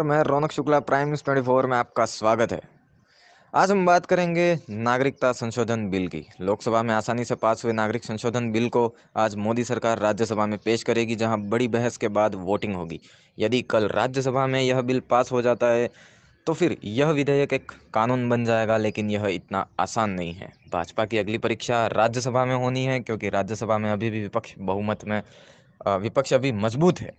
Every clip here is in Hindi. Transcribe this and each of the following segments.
नमस्कार मैं Raunak Shukla Prime News twenty four में आपका स्वागत है आज हम बात करेंगे नागरिकता संशोधन बिल की लोकसभा में आसानी से पास हुए नागरिक संशोधन बिल को आज मोदी सरकार राज्यसभा में पेश करेगी जहां बड़ी बहस के बाद वोटिंग होगी यदि कल राज्यसभा में यह बिल पास हो जाता है तो फिर यह विधेयक एक कानून बन जाएगा लेकिन यह इतना आसान नहीं है भाजपा की अगली परीक्षा राज्यसभा में होनी है क्योंकि राज्यसभा में अभी भी विपक्ष बहुमत में विपक्ष अभी मजबूत है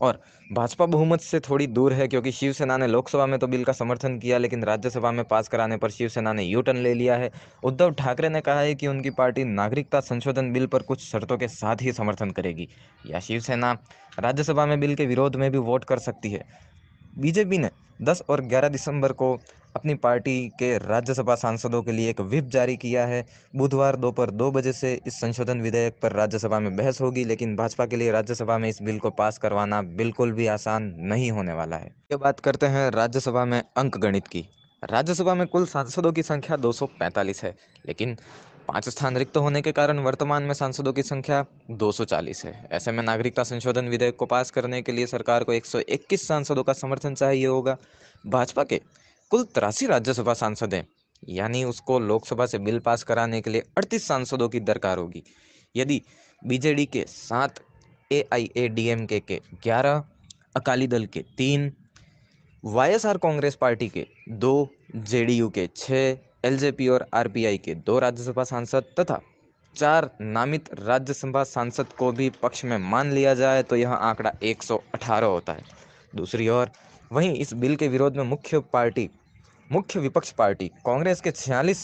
और भाजपा बहुमत से थोड़ी दूर है क्योंकि शिवसेना ने लोकसभा में तो बिल का समर्थन किया लेकिन राज्यसभा में पास कराने पर शिवसेना ने यू टर्न ले लिया है उद्धव ठाकरे ने कहा है कि उनकी पार्टी नागरिकता संशोधन बिल पर कुछ शर्तों के साथ ही समर्थन करेगी या शिवसेना राज्यसभा में बिल के विरोध में भी वोट कर सकती है बीजेपी ने 10 और 11 दिसंबर को अपनी पार्टी के राज्यसभा सांसदों के लिए एक विप जारी किया है बुधवार दोपहर दो, दो बजे से इस संशोधन विधेयक पर राज्यसभा में बहस होगी लेकिन भाजपा के लिए राज्यसभा में इस बिल को पास करवाना बिल्कुल भी आसान नहीं होने वाला है ये बात करते हैं राज्यसभा में अंक गणित की राज्यसभा में कुल सांसदों की संख्या दो है लेकिन पांच स्थान रिक्त होने के कारण वर्तमान में सांसदों की संख्या 240 है ऐसे में नागरिकता संशोधन विधेयक को पास करने के लिए सरकार को 121 सांसदों का समर्थन चाहिए होगा भाजपा के कुल तिरासी राज्यसभा सांसद हैं यानी उसको लोकसभा से बिल पास कराने के लिए अड़तीस सांसदों की दरकार होगी यदि बीजेडी के सात ए आई ए डी एम के के ग्यारह अकाली दल के तीन वाईएसआर कांग्रेस पार्टी के दो जेडीयू के छः एलजेपी और आरपीआई के दो राज्यसभा सांसद तथा चार नामित राज्यसभा सांसद को भी पक्ष में मान लिया जाए तो यह आंकड़ा 118 होता है दूसरी ओर वहीं इस बिल के विरोध में मुख्य पार्टी मुख्य विपक्ष पार्टी कांग्रेस के छियालीस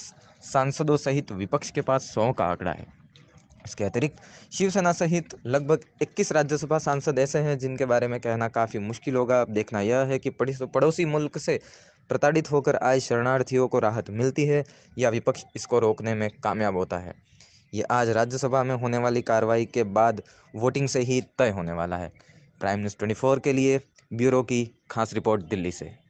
सांसदों सहित विपक्ष के पास सौ का आंकड़ा है इसके अतिरिक्त शिवसेना सहित लगभग 21 राज्यसभा सांसद ऐसे हैं जिनके बारे में कहना काफ़ी मुश्किल होगा अब देखना यह है कि पड़ोसी मुल्क से प्रताड़ित होकर आए शरणार्थियों को राहत मिलती है या विपक्ष इसको रोकने में कामयाब होता है ये आज राज्यसभा में होने वाली कार्रवाई के बाद वोटिंग से ही तय होने वाला है प्राइम न्यूज़ ट्वेंटी के लिए ब्यूरो की खास रिपोर्ट दिल्ली से